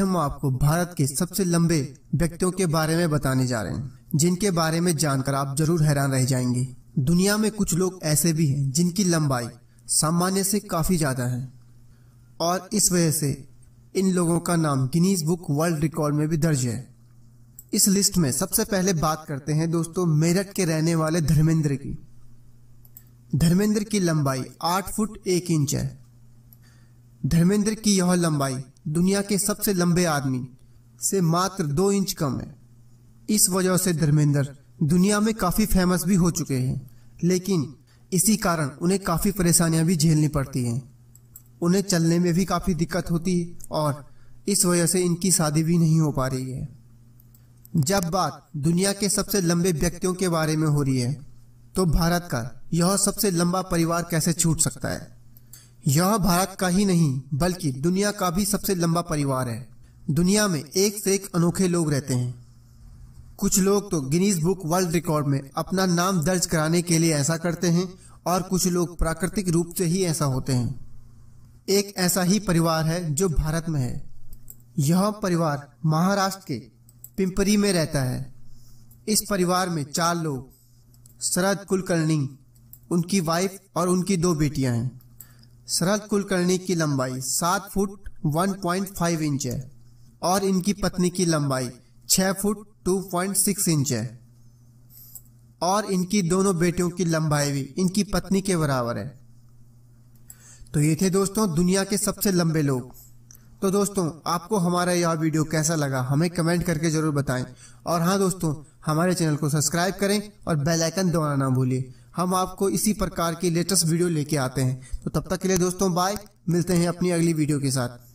हम आपको भारत के सबसे लंबे व्यक्तियों के बारे में बताने जा रहे हैं जिनके बारे में जानकर आप जरूर हैरान रह जाएंगे दुनिया में कुछ लोग ऐसे भी हैं जिनकी लंबाई सामान्य से काफी ज्यादा है और इस वजह से इन लोगों का नाम गिनीज बुक वर्ल्ड रिकॉर्ड में भी दर्ज है इस लिस्ट में सबसे पहले बात करते हैं दोस्तों मेरठ के रहने वाले धर्मेंद्र की धर्मेंद्र की लंबाई आठ फुट एक इंच है धर्मेंद्र की यह लंबाई दुनिया के सबसे लंबे आदमी से मात्र दो इंच कम है इस वजह से धर्मेंद्र दुनिया में काफ़ी फेमस भी हो चुके हैं लेकिन इसी कारण उन्हें काफ़ी परेशानियां भी झेलनी पड़ती हैं उन्हें चलने में भी काफ़ी दिक्कत होती है और इस वजह से इनकी शादी भी नहीं हो पा रही है जब बात दुनिया के सबसे लंबे व्यक्तियों के बारे में हो रही है तो भारत का यह सबसे लंबा परिवार कैसे छूट सकता है यह भारत का ही नहीं बल्कि दुनिया का भी सबसे लंबा परिवार है दुनिया में एक से एक अनोखे लोग रहते हैं कुछ लोग तो गिनीज बुक वर्ल्ड रिकॉर्ड में अपना नाम दर्ज कराने के लिए ऐसा करते हैं और कुछ लोग प्राकृतिक रूप से ही ऐसा होते हैं एक ऐसा ही परिवार है जो भारत में है यह परिवार महाराष्ट्र के पिंपरी में रहता है इस परिवार में चार लोग शरद कुलकर्णी उनकी वाइफ और उनकी दो बेटियां हैं शरद कुलकर्णी की लंबाई सात फुट फाइव इंच है और इनकी पत्नी की लंबाई छः फुट सिक्स इंच है और इनकी दोनों बेटियों की लंबाई भी इनकी पत्नी के बराबर है तो ये थे दोस्तों दुनिया के सबसे लंबे लोग तो दोस्तों आपको हमारा यह वीडियो कैसा लगा हमें कमेंट करके जरूर बताएं और हाँ दोस्तों हमारे चैनल को सब्सक्राइब करें और बेल आइकन दबाना ना भूलिए हम आपको इसी प्रकार की लेटेस्ट वीडियो लेके आते हैं तो तब तक के लिए दोस्तों बाय मिलते हैं अपनी अगली वीडियो के साथ